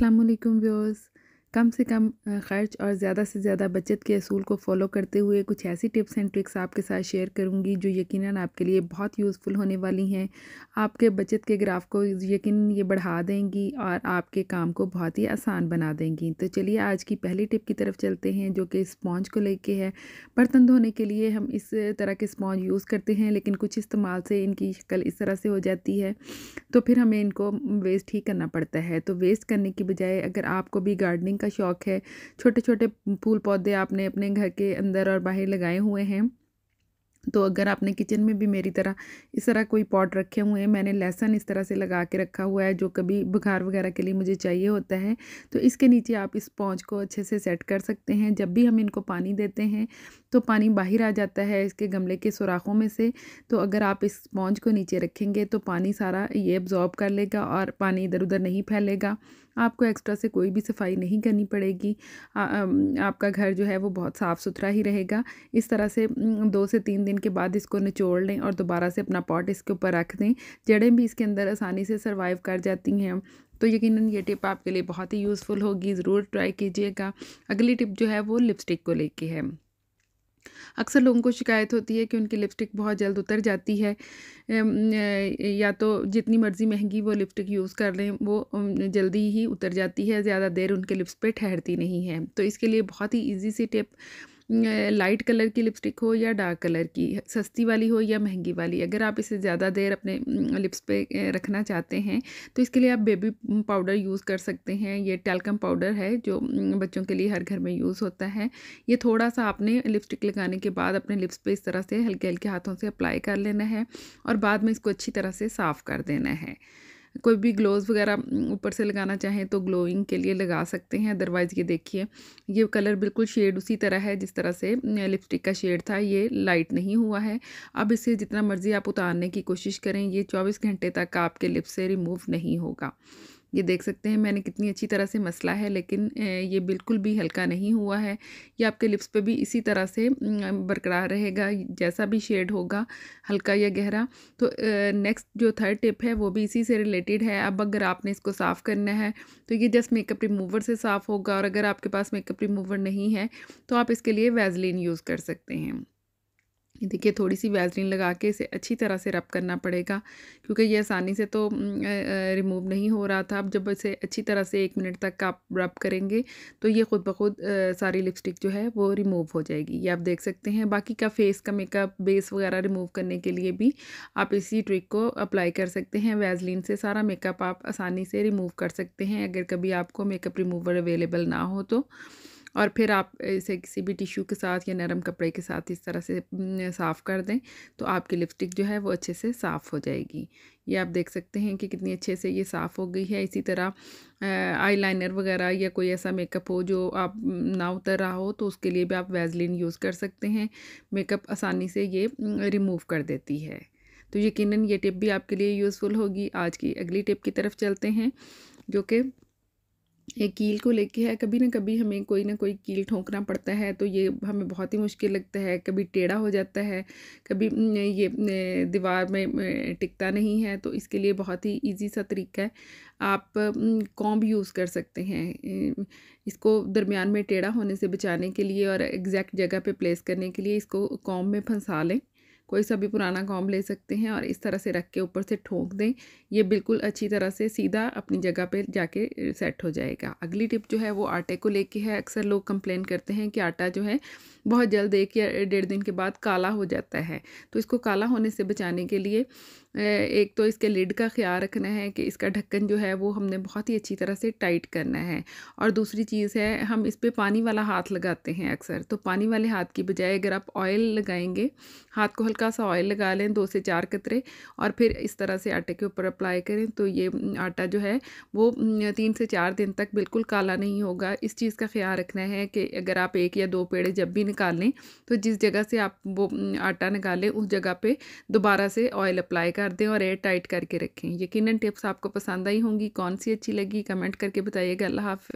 अल्लाम व्यूअर्स कम से कम खर्च और ज़्यादा से ज़्यादा बचत के असूल को फॉलो करते हुए कुछ ऐसी टिप्स एंड ट्रिक्स आपके साथ शेयर करूंगी जो यकीनन आपके लिए बहुत यूज़फुल होने वाली हैं आपके बचत के ग्राफ को यकीन ये बढ़ा देंगी और आपके काम को बहुत ही आसान बना देंगी तो चलिए आज की पहली टिप की तरफ चलते हैं जो कि स्पॉन्ज को लेके है बर्तन धोने के लिए हम इस तरह के स्पॉन्ज यूज़ करते हैं लेकिन कुछ इस्तेमाल से इनकी शक्ल इस तरह से हो जाती है तो फिर हमें इनको वेस्ट ही करना पड़ता है तो वेस्ट करने की बजाय अगर आपको भी गार्डनिंग गार्डनिंग का शौक़ है छोटे छोटे फूल पौधे आपने अपने घर के अंदर और बाहर लगाए हुए हैं तो अगर आपने किचन में भी मेरी तरह इस तरह कोई पॉट रखे हुए हैं मैंने लहसन इस तरह से लगा के रखा हुआ है जो कभी बुखार वगैरह के लिए मुझे चाहिए होता है तो इसके नीचे आप इस पौच को अच्छे से सेट कर सकते हैं जब भी हम इनको पानी देते हैं तो पानी बाहर आ जाता है इसके गमले के सुराखों में से तो अगर आप इस स्पॉन्ज को नीचे रखेंगे तो पानी सारा ये एब्ज़ॉर्ब कर लेगा और पानी इधर उधर नहीं फैलेगा आपको एक्स्ट्रा से कोई भी सफाई नहीं करनी पड़ेगी आ, आ, आपका घर जो है वो बहुत साफ़ सुथरा ही रहेगा इस तरह से दो से तीन दिन के बाद इसको निचोड़ लें और दोबारा से अपना पॉट इसके ऊपर रख दें जड़ें भी इसके अंदर आसानी से सर्वाइव कर जाती हैं तो यकीनन ये टिप आपके लिए बहुत ही यूज़फुल होगी ज़रूर ट्राई कीजिएगा अगली टिप जो है वो लिपस्टिक को लेके है अक्सर लोगों को शिकायत होती है कि उनकी लिपस्टिक बहुत जल्द उतर जाती है या तो जितनी मर्ज़ी महंगी वो लिपस्टिक यूज़ कर लें वो जल्दी ही उतर जाती है ज़्यादा देर उनके लिप्स पे ठहरती नहीं है तो इसके लिए बहुत ही ईजी सी टिप लाइट कलर की लिपस्टिक हो या डार्क कलर की सस्ती वाली हो या महंगी वाली अगर आप इसे ज़्यादा देर अपने लिप्स पे रखना चाहते हैं तो इसके लिए आप बेबी पाउडर यूज़ कर सकते हैं ये टेलकम पाउडर है जो बच्चों के लिए हर घर में यूज़ होता है ये थोड़ा सा आपने लिपस्टिक लगाने के बाद अपने लिप्स पर इस तरह से हल्के हल्के हाथों से अप्लाई कर लेना है और बाद में इसको अच्छी तरह से साफ़ कर देना है कोई भी ग्लोव वगैरह ऊपर से लगाना चाहें तो ग्लोइंग के लिए लगा सकते हैं अदरवाइज़ ये देखिए ये कलर बिल्कुल शेड उसी तरह है जिस तरह से लिपस्टिक का शेड था ये लाइट नहीं हुआ है अब इसे जितना मर्ज़ी आप उतारने की कोशिश करें ये चौबीस घंटे तक आपके लिप से रिमूव नहीं होगा ये देख सकते हैं मैंने कितनी अच्छी तरह से मसला है लेकिन ये बिल्कुल भी हल्का नहीं हुआ है ये आपके लिप्स पे भी इसी तरह से बरकरार रहेगा जैसा भी शेड होगा हल्का या गहरा तो नेक्स्ट जो थर्ड टिप है वो भी इसी से रिलेटेड है अब अगर आपने इसको साफ़ करना है तो ये जस्ट मेकअप रिमूवर से साफ़ होगा और अगर आपके पास मेकअप रिमूवर नहीं है तो आप इसके लिए वैजलिन यूज़ कर सकते हैं देखिए थोड़ी सी वैजलिन लगा के इसे अच्छी तरह से रब करना पड़ेगा क्योंकि ये आसानी से तो रिमूव नहीं हो रहा था अब जब इसे अच्छी तरह से एक मिनट तक आप रब करेंगे तो ये ख़ुद ब खुद सारी लिपस्टिक जो है वो रिमूव हो जाएगी ये आप देख सकते हैं बाकी का फेस का मेकअप बेस वगैरह रिमूव करने के लिए भी आप इसी ट्रिक को अप्लाई कर सकते हैं वैजलिन से सारा मेकअप आप आसानी से रिमूव कर सकते हैं अगर कभी आपको मेकअप रिमूवर अवेलेबल ना हो तो और फिर आप इसे किसी भी टिश्यू के साथ या नरम कपड़े के साथ इस तरह से साफ़ कर दें तो आपकी लिपस्टिक जो है वो अच्छे से साफ़ हो जाएगी ये आप देख सकते हैं कि कितनी अच्छे से ये साफ़ हो गई है इसी तरह आईलाइनर वगैरह या कोई ऐसा मेकअप हो जो आप ना उतर रहा हो तो उसके लिए भी आप वैजलिन यूज़ कर सकते हैं मेकअप आसानी से ये रिमूव कर देती है तो यकीनन ये टिप भी आपके लिए यूज़फुल होगी आज की अगली टिप की तरफ चलते हैं जो कि ये कील को लेके है कभी ना कभी हमें कोई ना कोई कील ठोंकना पड़ता है तो ये हमें बहुत ही मुश्किल लगता है कभी टेढ़ा हो जाता है कभी ये दीवार में टिकता नहीं है तो इसके लिए बहुत ही इजी सा तरीका है आप कॉम्ब यूज़ कर सकते हैं इसको दरमियान में टेढ़ा होने से बचाने के लिए और एग्जैक्ट जगह पे प्लेस करने के लिए इसको कॉम्ब में फंसा लें कोई सा भी पुराना गॉम ले सकते हैं और इस तरह से रख के ऊपर से ठोंक दें ये बिल्कुल अच्छी तरह से सीधा अपनी जगह पे जाके सेट हो जाएगा अगली टिप जो है वो आटे को लेके है अक्सर लोग कंप्लेन करते हैं कि आटा जो है बहुत जल्द एक या डेढ़ दिन के बाद काला हो जाता है तो इसको काला होने से बचाने के लिए एक तो इसके लिड का ख्याल रखना है कि इसका ढक्कन जो है वो हमने बहुत ही अच्छी तरह से टाइट करना है और दूसरी चीज़ है हम इस पर पानी वाला हाथ लगाते हैं अक्सर तो पानी वाले हाथ की बजाय अगर आप ऑयल लगाएंगे हाथ को हल्का सा ऑयल लगा लें दो से चार कतरे और फिर इस तरह से आटे के ऊपर अप्लाई करें तो ये आटा जो है वो तीन से चार दिन तक बिल्कुल काला नहीं होगा इस चीज़ का ख्याल रखना है कि अगर आप एक या दो पेड़े जब भी निकालें तो जिस जगह से आप वो आटा निकालें उस जगह पर दोबारा से ऑयल अप्लाई कर कर दें और एयर टाइट करके रखें यकीनन टिप्स आपको पसंद आई होंगी कौन सी अच्छी लगी कमेंट करके बताइएगा अल्लाह हाफ